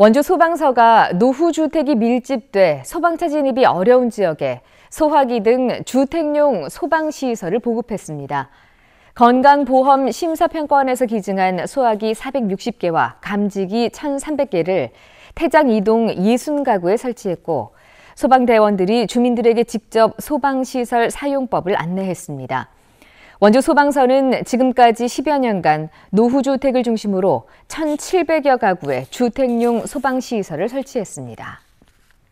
원주 소방서가 노후 주택이 밀집돼 소방차 진입이 어려운 지역에 소화기 등 주택용 소방시설을 보급했습니다. 건강보험 심사평가원에서 기증한 소화기 460개와 감지기 1,300개를 태장 이동 60가구에 설치했고 소방대원들이 주민들에게 직접 소방시설 사용법을 안내했습니다. 원주 소방서는 지금까지 10여 년간 노후주택을 중심으로 1,700여 가구의 주택용 소방시설을 설치했습니다.